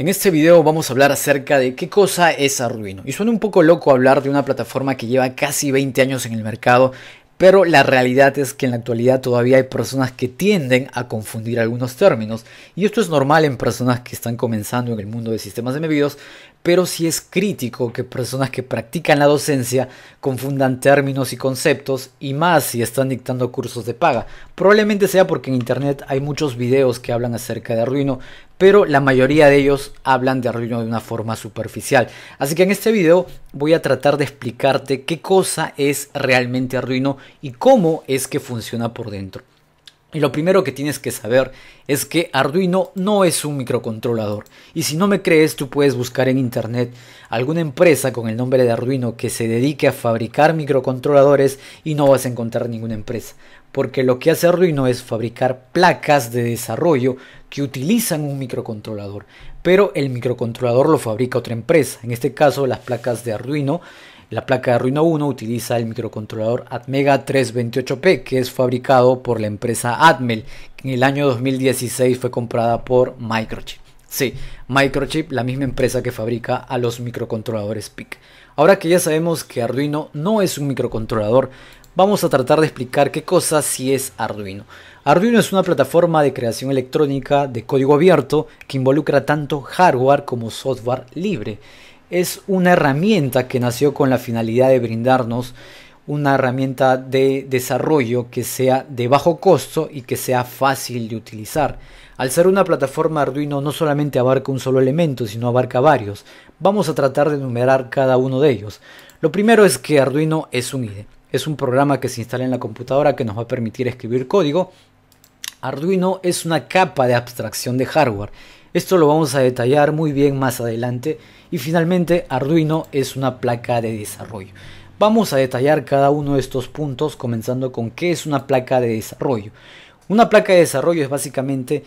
En este video vamos a hablar acerca de qué cosa es Arduino. Y suena un poco loco hablar de una plataforma que lleva casi 20 años en el mercado, pero la realidad es que en la actualidad todavía hay personas que tienden a confundir algunos términos. Y esto es normal en personas que están comenzando en el mundo de sistemas de medidos pero sí es crítico que personas que practican la docencia confundan términos y conceptos y más si están dictando cursos de paga. Probablemente sea porque en internet hay muchos videos que hablan acerca de arruino, pero la mayoría de ellos hablan de arruino de una forma superficial. Así que en este video voy a tratar de explicarte qué cosa es realmente arruino y cómo es que funciona por dentro. Y Lo primero que tienes que saber es que Arduino no es un microcontrolador. Y si no me crees, tú puedes buscar en internet alguna empresa con el nombre de Arduino que se dedique a fabricar microcontroladores y no vas a encontrar ninguna empresa. Porque lo que hace Arduino es fabricar placas de desarrollo que utilizan un microcontrolador. Pero el microcontrolador lo fabrica otra empresa. En este caso, las placas de Arduino la placa Arduino Uno utiliza el microcontrolador Atmega 328P, que es fabricado por la empresa Atmel, que en el año 2016 fue comprada por Microchip. Sí, Microchip, la misma empresa que fabrica a los microcontroladores PIC. Ahora que ya sabemos que Arduino no es un microcontrolador, vamos a tratar de explicar qué cosa sí es Arduino. Arduino es una plataforma de creación electrónica de código abierto que involucra tanto hardware como software libre es una herramienta que nació con la finalidad de brindarnos una herramienta de desarrollo que sea de bajo costo y que sea fácil de utilizar. Al ser una plataforma Arduino no solamente abarca un solo elemento, sino abarca varios. Vamos a tratar de enumerar cada uno de ellos. Lo primero es que Arduino es un IDE. Es un programa que se instala en la computadora que nos va a permitir escribir código. Arduino es una capa de abstracción de hardware esto lo vamos a detallar muy bien más adelante. Y finalmente, Arduino es una placa de desarrollo. Vamos a detallar cada uno de estos puntos comenzando con qué es una placa de desarrollo. Una placa de desarrollo es básicamente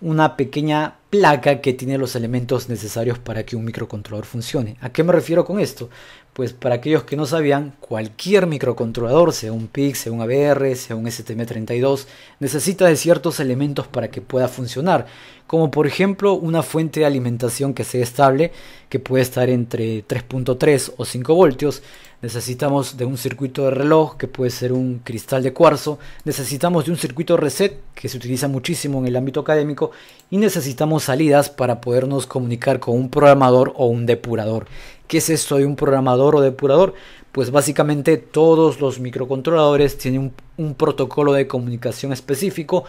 una pequeña placa que tiene los elementos necesarios para que un microcontrolador funcione. ¿A qué me refiero con esto? Pues para aquellos que no sabían, cualquier microcontrolador, sea un PIC, sea un ABR, sea un STM32, necesita de ciertos elementos para que pueda funcionar, como por ejemplo una fuente de alimentación que sea estable, que puede estar entre 3.3 o 5 voltios, necesitamos de un circuito de reloj que puede ser un cristal de cuarzo, necesitamos de un circuito reset que se utiliza muchísimo en el ámbito académico y necesitamos salidas para podernos comunicar con un programador o un depurador. ¿Qué es esto de un programador o depurador? Pues básicamente todos los microcontroladores tienen un, protocolo de comunicación específico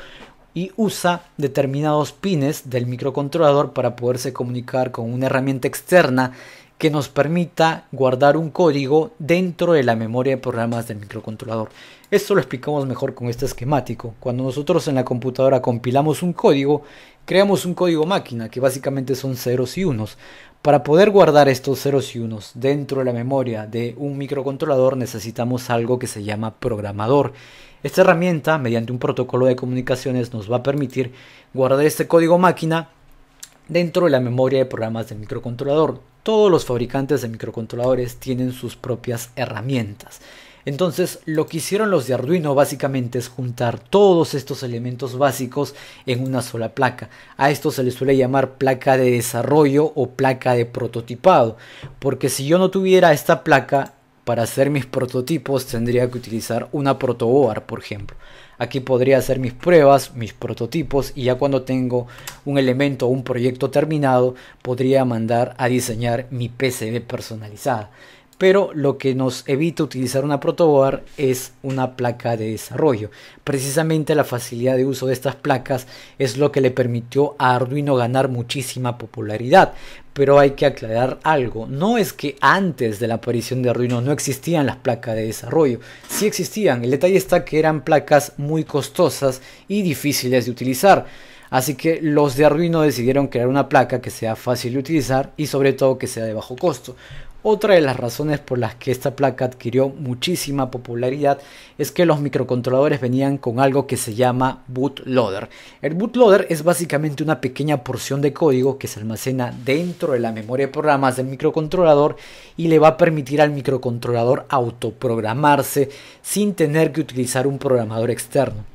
y usa determinados pines del microcontrolador para poderse comunicar con una herramienta externa que nos permita guardar un código dentro de la memoria de programas del microcontrolador. Esto lo explicamos mejor con este esquemático. Cuando nosotros en la computadora compilamos un código, creamos un código máquina, que básicamente son ceros y unos. Para poder guardar estos ceros y unos dentro de la memoria de un microcontrolador necesitamos algo que se llama programador. Esta herramienta, mediante un protocolo de comunicaciones, nos va a permitir guardar este código máquina dentro de la memoria de programas del microcontrolador. Todos los fabricantes de microcontroladores tienen sus propias herramientas. Entonces, lo que hicieron los de Arduino básicamente es juntar todos estos elementos básicos en una sola placa. A esto se le suele llamar placa de desarrollo o placa de prototipado, porque si yo no tuviera esta placa para hacer mis prototipos tendría que utilizar una protoboard, por ejemplo. Aquí podría hacer mis pruebas, mis prototipos y ya cuando tengo un elemento o un proyecto terminado podría mandar a diseñar mi PCB personalizada pero lo que nos evita utilizar una protoboard es una placa de desarrollo. Precisamente la facilidad de uso de estas placas es lo que le permitió a Arduino ganar muchísima popularidad. Pero hay que aclarar algo, no es que antes de la aparición de Arduino no existían las placas de desarrollo, sí existían, el detalle está que eran placas muy costosas y difíciles de utilizar. Así que los de Arduino decidieron crear una placa que sea fácil de utilizar y sobre todo que sea de bajo costo. Otra de las razones por las que esta placa adquirió muchísima popularidad es que los microcontroladores venían con algo que se llama bootloader. El bootloader es básicamente una pequeña porción de código que se almacena dentro de la memoria de programas del microcontrolador y le va a permitir al microcontrolador autoprogramarse sin tener que utilizar un programador externo.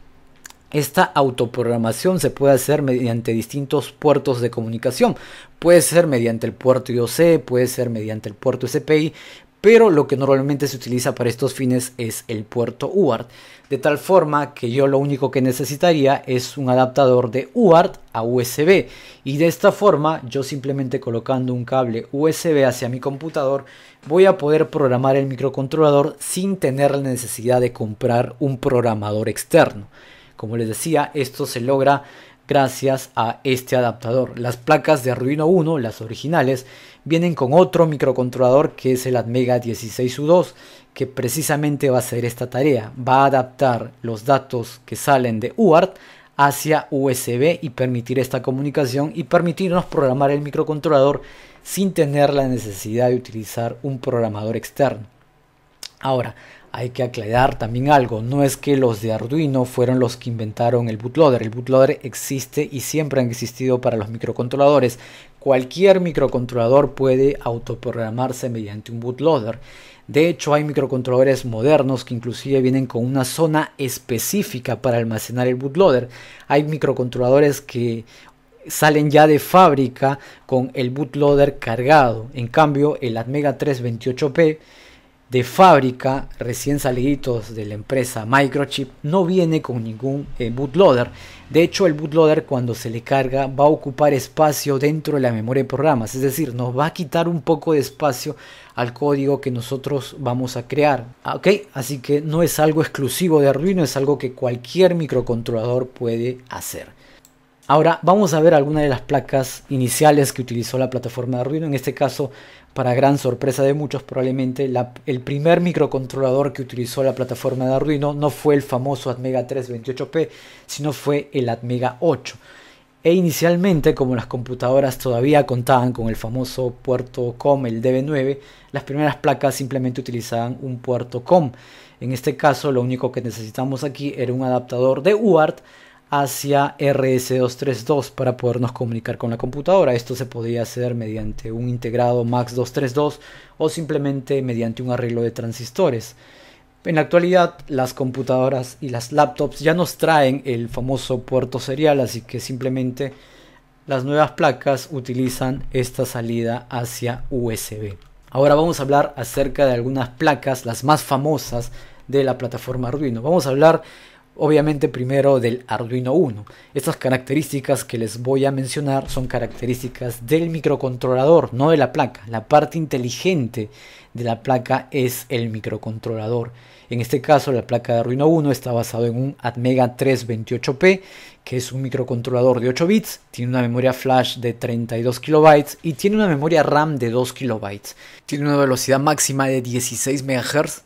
Esta autoprogramación se puede hacer mediante distintos puertos de comunicación. Puede ser mediante el puerto IOC, puede ser mediante el puerto SPI, pero lo que normalmente se utiliza para estos fines es el puerto UART. De tal forma que yo lo único que necesitaría es un adaptador de UART a USB. Y de esta forma yo simplemente colocando un cable USB hacia mi computador voy a poder programar el microcontrolador sin tener la necesidad de comprar un programador externo. Como les decía, esto se logra gracias a este adaptador. Las placas de Arduino 1, las originales, vienen con otro microcontrolador que es el Admega 16U2, que precisamente va a hacer esta tarea. Va a adaptar los datos que salen de UART hacia USB y permitir esta comunicación y permitirnos programar el microcontrolador sin tener la necesidad de utilizar un programador externo. Ahora, hay que aclarar también algo, no es que los de Arduino fueron los que inventaron el bootloader, el bootloader existe y siempre han existido para los microcontroladores. Cualquier microcontrolador puede autoprogramarse mediante un bootloader. De hecho, hay microcontroladores modernos que inclusive vienen con una zona específica para almacenar el bootloader. Hay microcontroladores que salen ya de fábrica con el bootloader cargado. En cambio, el Atmega 328P de fábrica, recién saliditos de la empresa Microchip, no viene con ningún eh, bootloader. De hecho, el bootloader cuando se le carga va a ocupar espacio dentro de la memoria de programas, es decir, nos va a quitar un poco de espacio al código que nosotros vamos a crear. Ah, ¿Ok? Así que no es algo exclusivo de Arduino, es algo que cualquier microcontrolador puede hacer. Ahora vamos a ver algunas de las placas iniciales que utilizó la plataforma de Arduino. En este caso, para gran sorpresa de muchos, probablemente el primer microcontrolador que utilizó la plataforma de Arduino no fue el famoso Atmega 328P, sino fue el Atmega 8. E inicialmente, como las computadoras todavía contaban con el famoso puerto COM, el DB9, las primeras placas simplemente utilizaban un puerto COM. En este caso, lo único que necesitamos aquí era un adaptador de UART hacia RS232 para podernos comunicar con la computadora. Esto se podía hacer mediante un integrado MAX232 o simplemente mediante un arreglo de transistores. En la actualidad las computadoras y las laptops ya nos traen el famoso puerto serial, así que simplemente las nuevas placas utilizan esta salida hacia USB. Ahora vamos a hablar acerca de algunas placas, las más famosas de la plataforma Arduino. Vamos a hablar obviamente primero del Arduino 1. Estas características que les voy a mencionar son características del microcontrolador, no de la placa. La parte inteligente de la placa es el microcontrolador. En este caso la placa de Arduino 1 está basado en un Atmega 328P, que es un microcontrolador de 8 bits, tiene una memoria flash de 32 kilobytes y tiene una memoria RAM de 2 kilobytes. Tiene una velocidad máxima de 16 MHz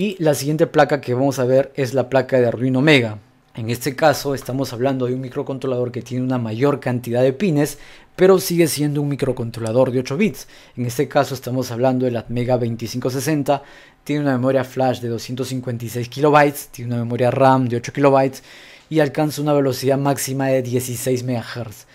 y la siguiente placa que vamos a ver es la placa de Arduino Mega, En este caso estamos hablando de un microcontrolador que tiene una mayor cantidad de pines, pero sigue siendo un microcontrolador de 8 bits. En este caso estamos hablando de la Mega 2560, tiene una memoria flash de 256 kilobytes, tiene una memoria RAM de 8 kilobytes y alcanza una velocidad máxima de 16 MHz.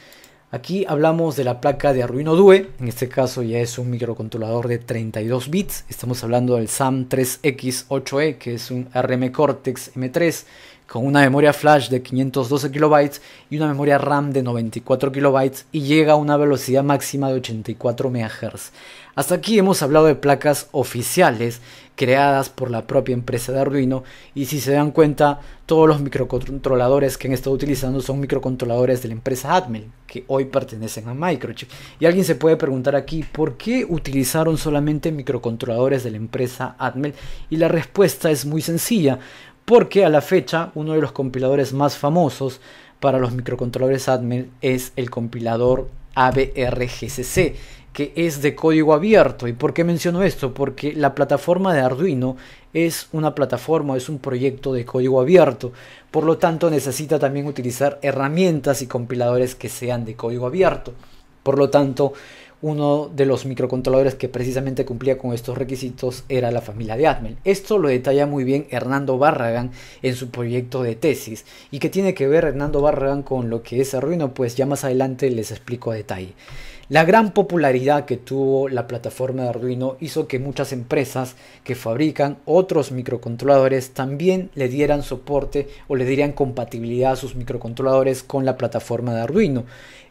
Aquí hablamos de la placa de Arduino DUE, en este caso ya es un microcontrolador de 32 bits, estamos hablando del SAM3X8E que es un RM Cortex M3 con una memoria flash de 512 kilobytes y una memoria RAM de 94 kilobytes y llega a una velocidad máxima de 84 MHz. Hasta aquí hemos hablado de placas oficiales creadas por la propia empresa de Arduino y si se dan cuenta todos los microcontroladores que han estado utilizando son microcontroladores de la empresa Atmel que hoy pertenecen a Microchip. Y alguien se puede preguntar aquí por qué utilizaron solamente microcontroladores de la empresa Atmel y la respuesta es muy sencilla porque a la fecha uno de los compiladores más famosos para los microcontroladores admin es el compilador ABRGCC, que es de código abierto. ¿Y por qué menciono esto? Porque la plataforma de Arduino es una plataforma, es un proyecto de código abierto. Por lo tanto, necesita también utilizar herramientas y compiladores que sean de código abierto. Por lo tanto, uno de los microcontroladores que precisamente cumplía con estos requisitos era la familia de Atmel. Esto lo detalla muy bien Hernando Barragán en su proyecto de tesis. ¿Y qué tiene que ver Hernando Barragán con lo que es Arruino? Pues ya más adelante les explico a detalle. La gran popularidad que tuvo la plataforma de Arduino hizo que muchas empresas que fabrican otros microcontroladores también le dieran soporte o le dieran compatibilidad a sus microcontroladores con la plataforma de Arduino.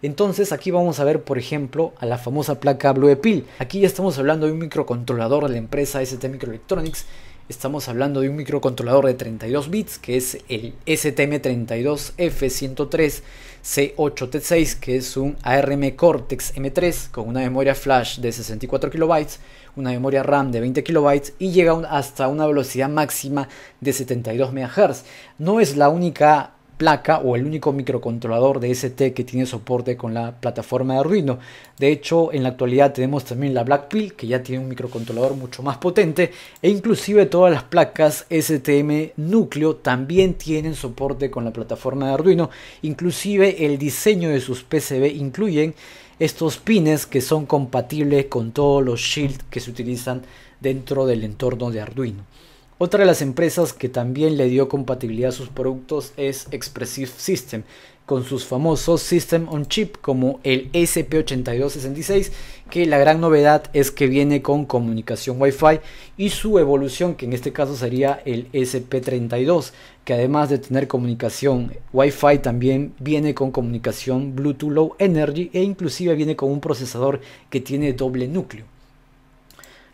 Entonces aquí vamos a ver por ejemplo a la famosa placa Blue Pill. Aquí ya estamos hablando de un microcontrolador de la empresa ST Microelectronics Estamos hablando de un microcontrolador de 32 bits que es el STM32F103C8T6 que es un ARM Cortex M3 con una memoria flash de 64 kilobytes, una memoria RAM de 20 kilobytes y llega hasta una velocidad máxima de 72 MHz. No es la única placa o el único microcontrolador de ST que tiene soporte con la plataforma de Arduino. De hecho, en la actualidad tenemos también la Blackpill que ya tiene un microcontrolador mucho más potente e inclusive todas las placas STM núcleo también tienen soporte con la plataforma de Arduino. Inclusive el diseño de sus PCB incluyen estos pines que son compatibles con todos los shields que se utilizan dentro del entorno de Arduino. Otra de las empresas que también le dio compatibilidad a sus productos es Expressive System, con sus famosos System on Chip como el SP8266, que la gran novedad es que viene con comunicación Wi-Fi y su evolución, que en este caso sería el SP32, que además de tener comunicación Wi-Fi también viene con comunicación Bluetooth Low Energy e inclusive viene con un procesador que tiene doble núcleo.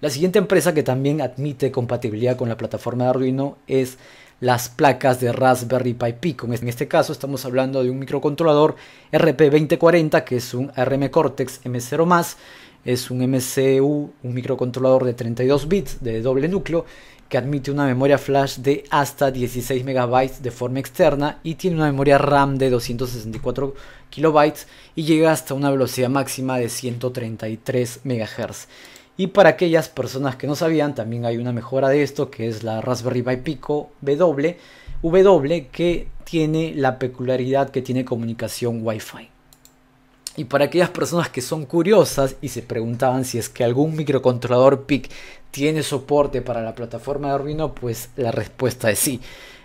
La siguiente empresa que también admite compatibilidad con la plataforma de Arduino es las placas de Raspberry Pi Pico. Este, en este caso estamos hablando de un microcontrolador RP2040 que es un ARM Cortex M0+, es un MCU, un microcontrolador de 32 bits de doble núcleo que admite una memoria flash de hasta 16 MB de forma externa y tiene una memoria RAM de 264 KB y llega hasta una velocidad máxima de 133 MHz. Y para aquellas personas que no sabían, también hay una mejora de esto, que es la Raspberry Pi Pico W, w que tiene la peculiaridad que tiene comunicación Wi-Fi. Y para aquellas personas que son curiosas y se preguntaban si es que algún microcontrolador PIC tiene soporte para la plataforma de Arduino, pues la respuesta es sí.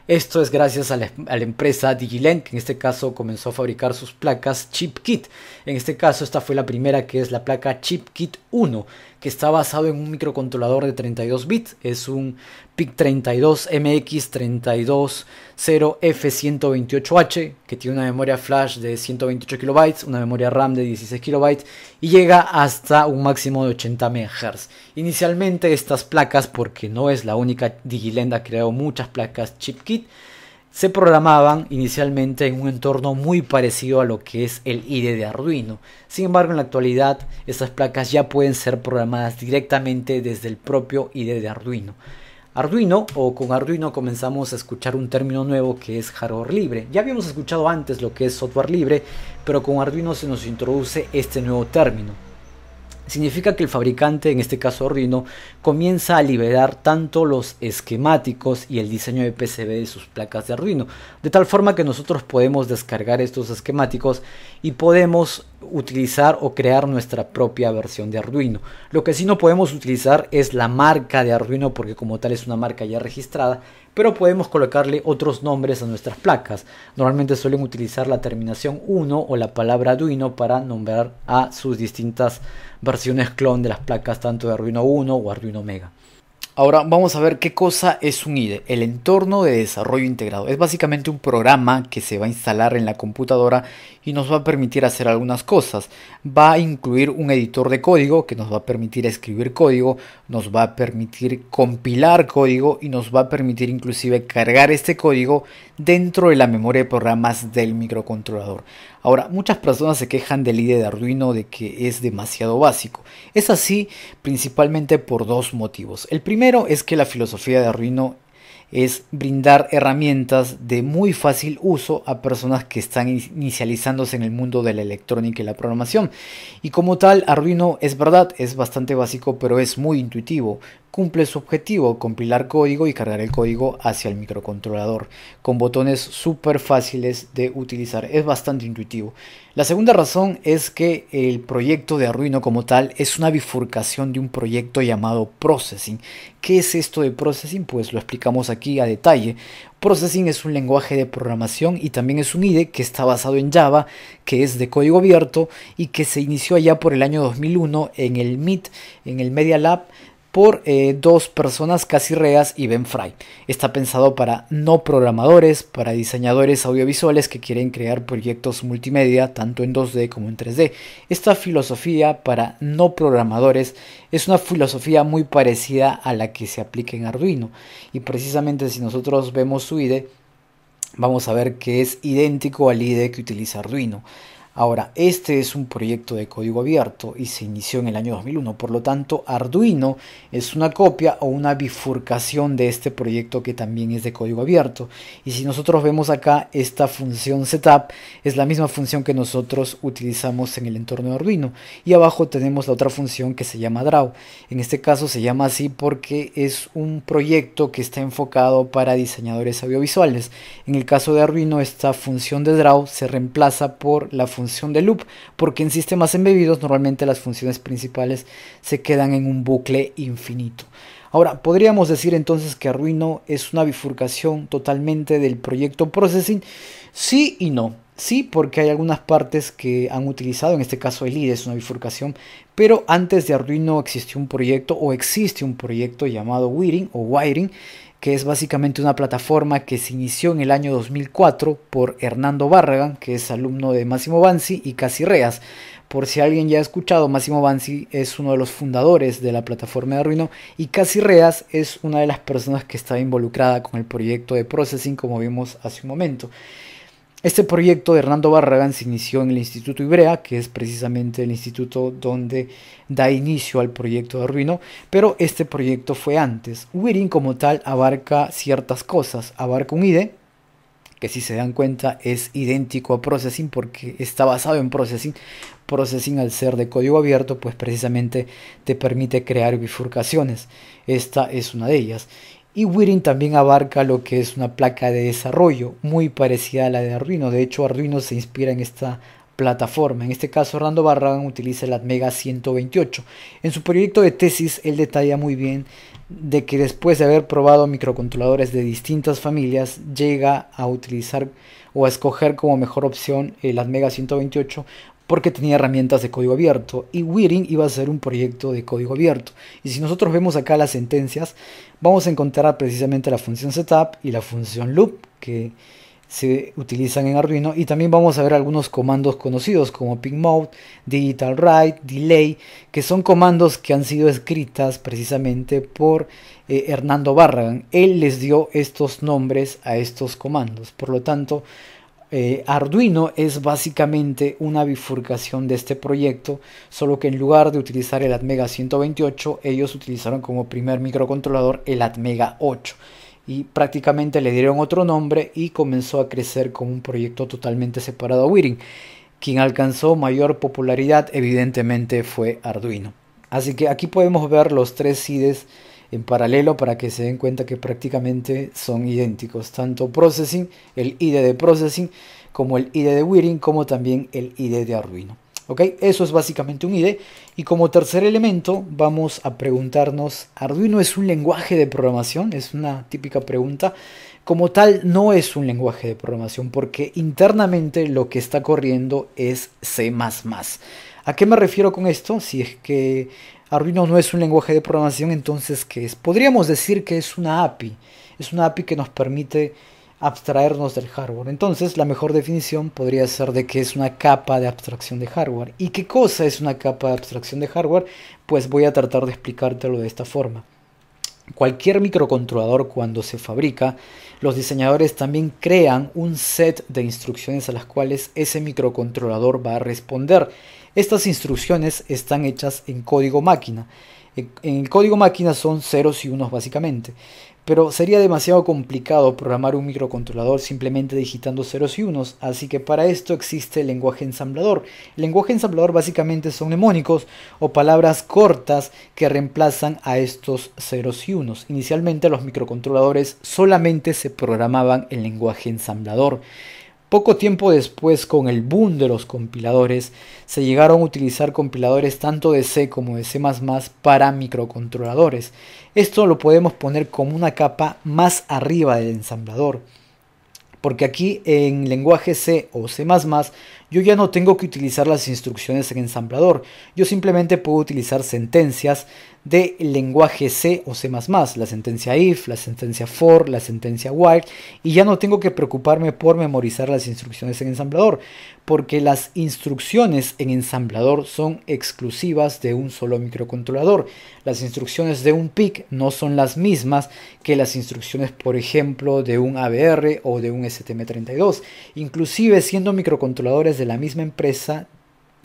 Esto es gracias a la, empresa Digilent, que en este caso comenzó a fabricar sus placas ChipKit. En este caso, esta fue la primera que es la placa ChipKit 1, que está basado en un microcontrolador de 32 bits. Es un PIC32MX320F128H que tiene una memoria flash de 128 kilobytes, una memoria RAM de 16 kilobytes y llega hasta un máximo de 80 MHz. Inicialmente estas placas, porque no es la única, digilenda ha creado muchas placas ChipKit, se programaban inicialmente en un entorno muy parecido a lo que es el IDE de Arduino. Sin embargo, en la actualidad estas placas ya pueden ser programadas directamente desde el propio IDE de Arduino. Arduino o con Arduino comenzamos a escuchar un término nuevo que es hardware libre. Ya habíamos escuchado antes lo que es software libre, pero con Arduino se nos introduce este nuevo término significa que el fabricante, en este caso Arduino, comienza a liberar tanto los esquemáticos y el diseño de PCB de sus placas de Arduino, de tal forma que nosotros podemos descargar estos esquemáticos y podemos utilizar o crear nuestra propia versión de Arduino. Lo que sí no podemos utilizar es la marca de Arduino porque como tal es una marca ya registrada, pero podemos colocarle otros nombres a nuestras placas. Normalmente suelen utilizar la terminación 1 o la palabra Arduino para nombrar a sus distintas versiones clon de las placas tanto de Arduino 1 o Arduino Mega. Ahora vamos a ver qué cosa es un IDE, el entorno de desarrollo integrado. Es básicamente un programa que se va a instalar en la computadora y nos va a permitir hacer algunas cosas. Va a incluir un editor de código que nos va a permitir escribir código, nos va a permitir compilar código y nos va a permitir inclusive cargar este código dentro de la memoria de programas del microcontrolador. Ahora, muchas personas se quejan del IDE de Arduino de que es demasiado básico. Es así principalmente por dos motivos. El primero es que la filosofía de Arduino es brindar herramientas de muy fácil uso a personas que están inicializándose en el mundo de la electrónica y la programación. Y como tal, Arduino es verdad, es bastante básico, pero es muy intuitivo cumple su objetivo, compilar código y cargar el código hacia el microcontrolador, con botones súper fáciles de utilizar, es bastante intuitivo. La segunda razón es que el proyecto de Arduino como tal es una bifurcación de un proyecto llamado Processing. ¿Qué es esto de Processing? Pues lo explicamos aquí a detalle. Processing es un lenguaje de programación y también es un IDE que está basado en Java, que es de código abierto y que se inició allá por el año 2001 en el MIT, en el Media Lab por eh, dos personas, casi Reas y Ben Fry. Está pensado para no programadores, para diseñadores audiovisuales que quieren crear proyectos multimedia tanto en 2D como en 3D. Esta filosofía para no programadores es una filosofía muy parecida a la que se aplica en Arduino y precisamente si nosotros vemos su IDE vamos a ver que es idéntico al IDE que utiliza Arduino. Ahora, este es un proyecto de código abierto y se inició en el año 2001, por lo tanto Arduino es una copia o una bifurcación de este proyecto que también es de código abierto. Y si nosotros vemos acá esta función setup, es la misma función que nosotros utilizamos en el entorno de Arduino. Y abajo tenemos la otra función que se llama draw. En este caso se llama así porque es un proyecto que está enfocado para diseñadores audiovisuales. En el caso de Arduino, esta función de draw se reemplaza por la función de loop, porque en sistemas embebidos normalmente las funciones principales se quedan en un bucle infinito. Ahora, podríamos decir entonces que Arduino es una bifurcación totalmente del proyecto Processing, sí y no. Sí, porque hay algunas partes que han utilizado, en este caso el IDE es una bifurcación, pero antes de Arduino existió un proyecto o existe un proyecto llamado Wiring o Wiring que es básicamente una plataforma que se inició en el año 2004 por Hernando Barragan, que es alumno de Máximo Banzi y Casi Reas. Por si alguien ya ha escuchado, Máximo Banzi es uno de los fundadores de la plataforma de Arduino y Casi Reas es una de las personas que estaba involucrada con el proyecto de Processing, como vimos hace un momento. Este proyecto de Hernando Barragán se inició en el Instituto Ibrea, que es precisamente el instituto donde da inicio al proyecto de Arduino, pero este proyecto fue antes. Wiring como tal abarca ciertas cosas, abarca un IDE, que si se dan cuenta es idéntico a Processing porque está basado en Processing. Processing al ser de código abierto pues precisamente te permite crear bifurcaciones. Esta es una de ellas. Y Wiring también abarca lo que es una placa de desarrollo muy parecida a la de Arduino. De hecho, Arduino se inspira en esta plataforma. En este caso, Rando Barragán utiliza la Mega 128. En su proyecto de tesis, él detalla muy bien de que después de haber probado microcontroladores de distintas familias, llega a utilizar o a escoger como mejor opción el Mega 128 porque tenía herramientas de código abierto y Wiring iba a ser un proyecto de código abierto. Y si nosotros vemos acá las sentencias, vamos a encontrar precisamente la función setup y la función loop que se utilizan en Arduino y también vamos a ver algunos comandos conocidos como ping mode, digital write, delay, que son comandos que han sido escritas precisamente por eh, Hernando Barragán. Él les dio estos nombres a estos comandos. Por lo tanto, eh, Arduino es básicamente una bifurcación de este proyecto, solo que en lugar de utilizar el Atmega 128, ellos utilizaron como primer microcontrolador el Atmega 8 y prácticamente le dieron otro nombre y comenzó a crecer como un proyecto totalmente separado a Wiring. Quien alcanzó mayor popularidad evidentemente fue Arduino. Así que aquí podemos ver los tres CIDES en paralelo para que se den cuenta que prácticamente son idénticos, tanto processing, el ID de processing, como el ID de Wiring, como también el ID de Arduino. ¿Ok? Eso es básicamente un ID. Y como tercer elemento, vamos a preguntarnos, ¿Arduino es un lenguaje de programación? Es una típica pregunta. Como tal, no es un lenguaje de programación porque internamente lo que está corriendo es C++. ¿A qué me refiero con esto? Si es que Arduino no es un lenguaje de programación, entonces ¿qué es? Podríamos decir que es una API. Es una API que nos permite abstraernos del hardware. Entonces, la mejor definición podría ser de que es una capa de abstracción de hardware. ¿Y qué cosa es una capa de abstracción de hardware? Pues voy a tratar de explicártelo de esta forma. Cualquier microcontrolador cuando se fabrica, los diseñadores también crean un set de instrucciones a las cuales ese microcontrolador va a responder. Estas instrucciones están hechas en código máquina. En el código máquina son ceros y unos básicamente, pero sería demasiado complicado programar un microcontrolador simplemente digitando ceros y unos, así que para esto existe el lenguaje ensamblador. El lenguaje ensamblador básicamente son mnemónicos o palabras cortas que reemplazan a estos ceros y unos. Inicialmente los microcontroladores solamente se programaban en lenguaje ensamblador. Poco tiempo después, con el boom de los compiladores, se llegaron a utilizar compiladores tanto de C como de C ⁇ para microcontroladores. Esto lo podemos poner como una capa más arriba del ensamblador. Porque aquí en lenguaje C o C ⁇ yo ya no tengo que utilizar las instrucciones en ensamblador. Yo simplemente puedo utilizar sentencias de lenguaje C o C++, la sentencia if, la sentencia for, la sentencia while, y ya no tengo que preocuparme por memorizar las instrucciones en ensamblador, porque las instrucciones en ensamblador son exclusivas de un solo microcontrolador. Las instrucciones de un PIC no son las mismas que las instrucciones, por ejemplo, de un ABR o de un STM32. Inclusive siendo microcontroladores de la misma empresa,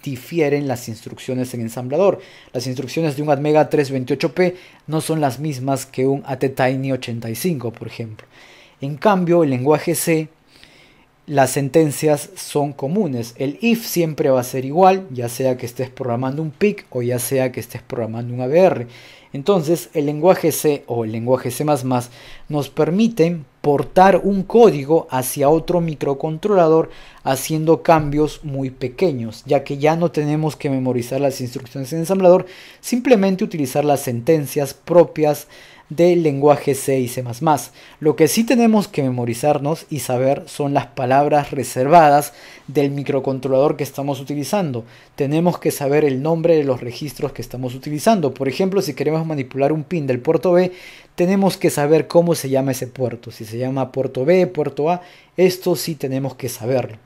difieren las instrucciones en ensamblador. Las instrucciones de un Atmega 328P no son las mismas que un ATtiny 85, por ejemplo. En cambio, el lenguaje C, las sentencias son comunes. El if siempre va a ser igual, ya sea que estés programando un PIC o ya sea que estés programando un ABR. Entonces, el lenguaje C o el lenguaje C nos permiten portar un código hacia otro microcontrolador haciendo cambios muy pequeños, ya que ya no tenemos que memorizar las instrucciones en ensamblador, simplemente utilizar las sentencias propias del lenguaje C y C++. Lo que sí tenemos que memorizarnos y saber son las palabras reservadas del microcontrolador que estamos utilizando. Tenemos que saber el nombre de los registros que estamos utilizando. Por ejemplo, si queremos manipular un pin del puerto B, tenemos que saber cómo se llama ese puerto, si se llama puerto B, puerto A, esto sí tenemos que saberlo.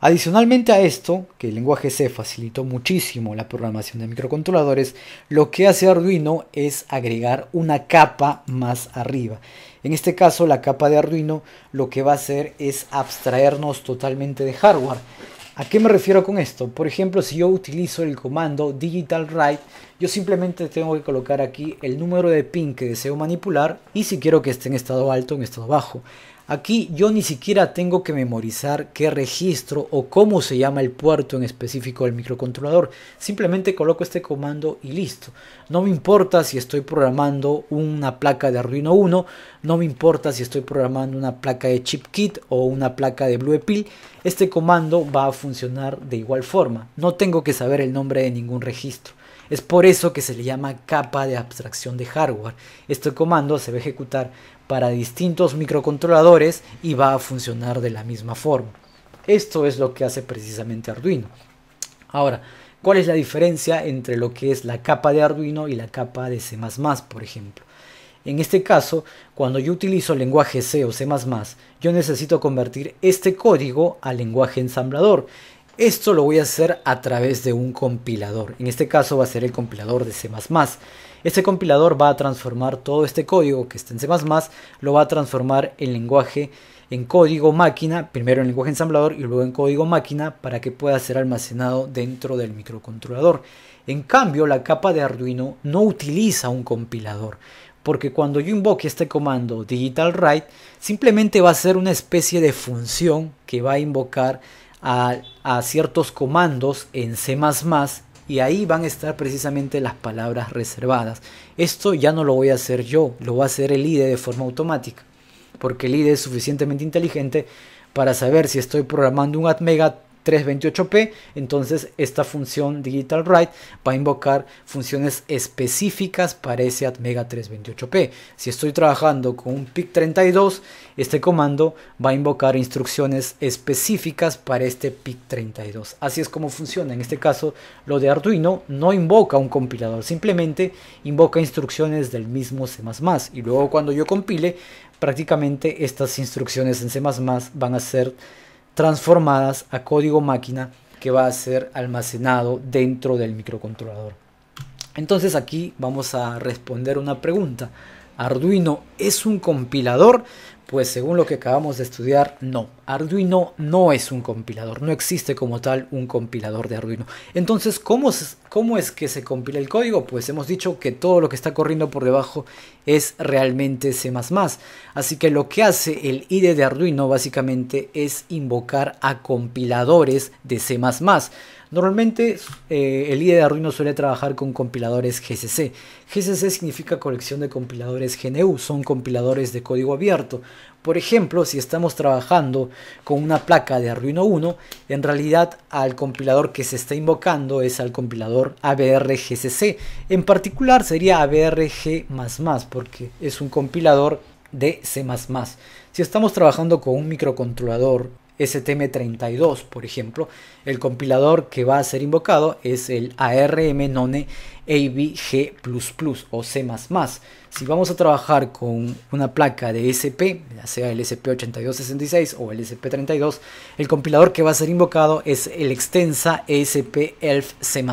Adicionalmente a esto, que el lenguaje C facilitó muchísimo la programación de microcontroladores, lo que hace Arduino es agregar una capa más arriba. En este caso, la capa de Arduino lo que va a hacer es abstraernos totalmente de hardware. ¿A qué me refiero con esto? Por ejemplo, si yo utilizo el comando digital write, yo simplemente tengo que colocar aquí el número de pin que deseo manipular y si quiero que esté en estado alto o en estado bajo. Aquí yo ni siquiera tengo que memorizar qué registro o cómo se llama el puerto en específico del microcontrolador. Simplemente coloco este comando y listo. No me importa si estoy programando una placa de Arduino 1, no me importa si estoy programando una placa de ChipKit o una placa de Pill Este comando va a funcionar de igual forma. No tengo que saber el nombre de ningún registro. Es por eso que se le llama capa de abstracción de hardware. Este comando se va a ejecutar para distintos microcontroladores y va a funcionar de la misma forma. Esto es lo que hace precisamente Arduino. Ahora, ¿cuál es la diferencia entre lo que es la capa de Arduino y la capa de C++, por ejemplo? En este caso, cuando yo utilizo lenguaje C o C++, yo necesito convertir este código al lenguaje ensamblador. Esto lo voy a hacer a través de un compilador. En este caso va a ser el compilador de C++. Este compilador va a transformar todo este código que está en C++, lo va a transformar en lenguaje en código máquina, primero en lenguaje ensamblador y luego en código máquina para que pueda ser almacenado dentro del microcontrolador. En cambio, la capa de Arduino no utiliza un compilador, porque cuando yo invoque este comando digital write, simplemente va a ser una especie de función que va a invocar a, ciertos comandos en C y ahí van a estar precisamente las palabras reservadas. Esto ya no lo voy a hacer yo, lo va a hacer el IDE de forma automática, porque el IDE es suficientemente inteligente para saber si estoy programando un ATmega 328p, entonces esta función digital write va a invocar funciones específicas para ese atmega 328p. Si estoy trabajando con un PIC32, este comando va a invocar instrucciones específicas para este PIC32. Así es como funciona. En este caso, lo de Arduino no invoca un compilador, simplemente invoca instrucciones del mismo C++. Y luego cuando yo compile, prácticamente estas instrucciones en C++ van a ser transformadas a código máquina que va a ser almacenado dentro del microcontrolador. Entonces aquí vamos a responder una pregunta. ¿Arduino es un compilador? Pues según lo que acabamos de estudiar, no. Arduino no es un compilador, no existe como tal un compilador de Arduino. Entonces, ¿cómo es, que se compila el código? Pues hemos dicho que todo lo que está corriendo por debajo es realmente C++. Así que lo que hace el IDE de Arduino básicamente es invocar a compiladores de C++. Normalmente eh, el IDE de Arduino suele trabajar con compiladores GCC. GCC significa colección de compiladores GNU, son compiladores de código abierto. Por ejemplo, si estamos trabajando con una placa de Arduino 1, en realidad al compilador que se está invocando es al compilador ABRGCC. En particular sería ABRG++, porque es un compilador de C++. Si estamos trabajando con un microcontrolador STM32, por ejemplo, el compilador que va a ser invocado es el ARM None ABG++ o C++. Si vamos a trabajar con una placa de SP, ya sea el SP8266 o el SP32, el compilador que va a ser invocado es el extensa esp elf C++.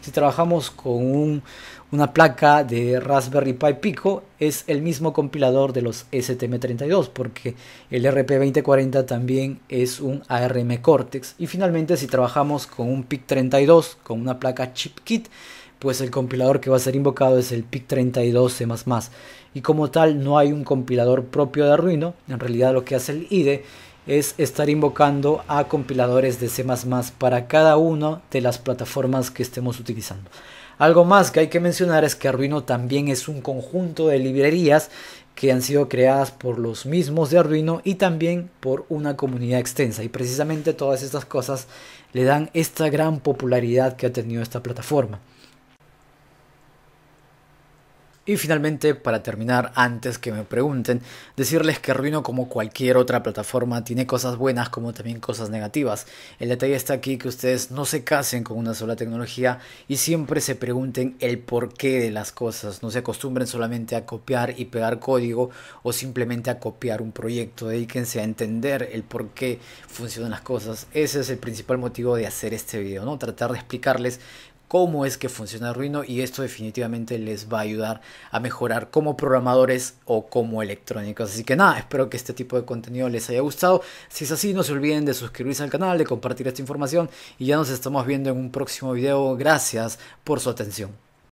Si trabajamos con una placa de Raspberry Pi Pico, es el mismo compilador de los STM32, porque el RP2040 también es un ARM Cortex. Y finalmente, si trabajamos con un PIC32, con una placa ChipKit, pues el compilador que va a ser invocado es el PIC32C++. Y como tal no hay un compilador propio de Arduino, en realidad lo que hace el IDE es estar invocando a compiladores de C++ para cada una de las plataformas que estemos utilizando. Algo más que hay que mencionar es que Arduino también es un conjunto de librerías que han sido creadas por los mismos de Arduino y también por una comunidad extensa. Y precisamente todas estas cosas le dan esta gran popularidad que ha tenido esta plataforma. Y finalmente, para terminar, antes que me pregunten, decirles que Ruino como cualquier otra plataforma tiene cosas buenas como también cosas negativas. El detalle está aquí que ustedes no se casen con una sola tecnología y siempre se pregunten el porqué de las cosas. No se acostumbren solamente a copiar y pegar código o simplemente a copiar un proyecto. Dedíquense a entender el por qué funcionan las cosas. Ese es el principal motivo de hacer este video, ¿no? Tratar de explicarles cómo es que funciona ruino y esto definitivamente les va a ayudar a mejorar como programadores o como electrónicos. Así que nada, espero que este tipo de contenido les haya gustado. Si es así, no se olviden de suscribirse al canal, de compartir esta información y ya nos estamos viendo en un próximo video. Gracias por su atención.